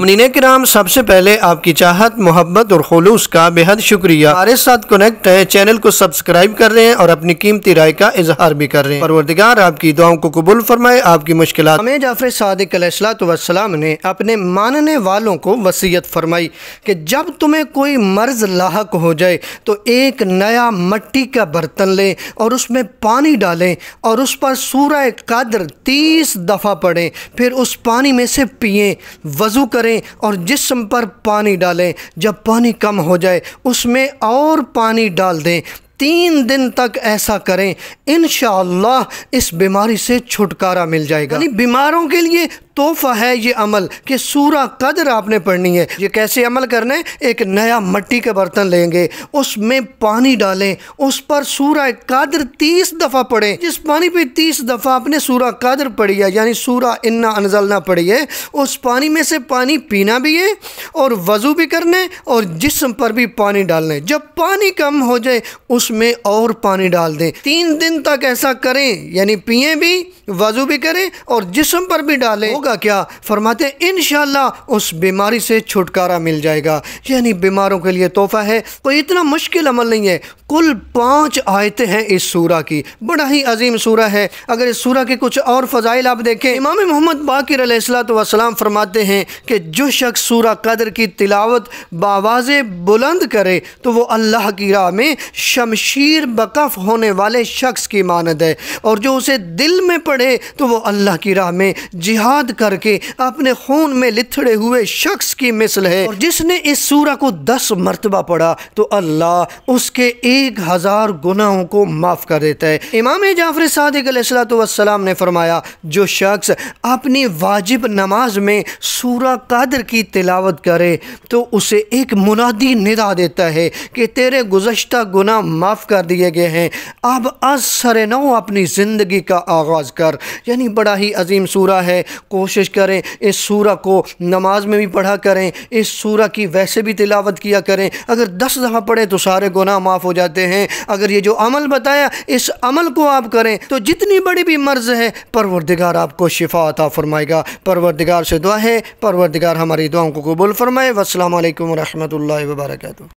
ममिन कराम सबसे पहले आपकी चाहत मोहब्बत और खलूस का बेहद शुक्रिया हमारे साथ कनेक्ट है चैनल को सब्सक्राइब कर रहे हैं और अपनी कीमती राय का इजहार भी कर रहे हैं परवरदिगार आपकी दुआओं को कबूल फरमाए आपकी मुश्किल हमें जाफर सदक वसलाम ने अपने मानने वालों को वसीयत फरमाई कि जब तुम्हें कोई मर्ज लाक हो जाए तो एक नया मट्टी का बर्तन लें और उसमें पानी डालें और उस पर सूर्य कदर तीस दफ़ा पड़ें फिर उस पानी में से पिए वजू करें करें और जिसम पर पानी डालें जब पानी कम हो जाए उसमें और पानी डाल दें तीन दिन तक ऐसा करें इन इस बीमारी से छुटकारा मिल जाएगा यानी बीमारों के लिए तोहफा है ये अमल कि सूरा कदर आपने पढ़नी है ये कैसे अमल करना है एक नया मट्टी का बर्तन लेंगे उसमें पानी डालें उस पर सूरा कदर तीस दफ़ा पढ़ें जिस पानी पे तीस दफ़ा आपने सूरा कदर पढ़ी है यानी सूरा इन्ना अनजलना पढ़ी है उस पानी में से पानी पीना भी है और वज़ू भी करना है और जिसम पर भी पानी डालना है जब पानी कम हो जाए उसमें और पानी डाल दें तीन दिन तक ऐसा करें यानी पिए भी वजू भी करें और जिसम पर भी डालें होगा क्या फरमाते इन उस बीमारी से छुटकारा मिल जाएगा यानी बीमारों के लिए तोहफ़ा है कोई इतना मुश्किल अमल नहीं है कुल पाँच आयतें हैं इस सूरा की बड़ा ही अजीम सूरा है अगर इस सूरा के कुछ और फ़जाइल आप देखें इमाम मोहम्मद बाकी सलाम फरमाते हैं कि जो शख्स सूरा कदर की तिलावत बावाज़े बुलंद करे तो वो अल्लाह की राह में शमशीर बकफ होने वाले शख्स की मानद है और जो उसे दिल में लड़े तो वो अल्लाह की राह में जिहाद करके अपने खून में लिथड़े हुए शख्स की मिसल है और जिसने इस सूर को दस मरतबा पढ़ा तो अल्लाह उसके एक हज़ार गुनाहों को माफ़ कर देता है इमाम जाफर सदकसलाम ने फरमाया जो शख्स अपनी वाजिब नमाज में सूरा कादर की तिलावत करे तो उसे एक मुनादी निदा देता है कि तेरे गुजश्ता गुनाह माफ़ कर दिए गए हैं अब अज सर नौ अपनी ज़िंदगी का आगाज़ कर कर यानी बड़ा ही अजीम सूरा है कोशिश करें इस सूरा को नमाज में भी पढ़ा करें इस सूरा की वैसे भी तिलावत किया करें अगर दस दफ़ा पढ़ें तो सारे गुनाह माफ़ हो जाते हैं अगर ये जो अमल बताया इस अमल को आप करें तो जितनी बड़ी भी मर्ज़ है परवरदिगार आपको शिफा अता फ़रमाएगा परवरदिगार से दुआ है परवरदिगार हमारी दुआओं को कबूल फ़रमाए वालकम वरहमल वर्का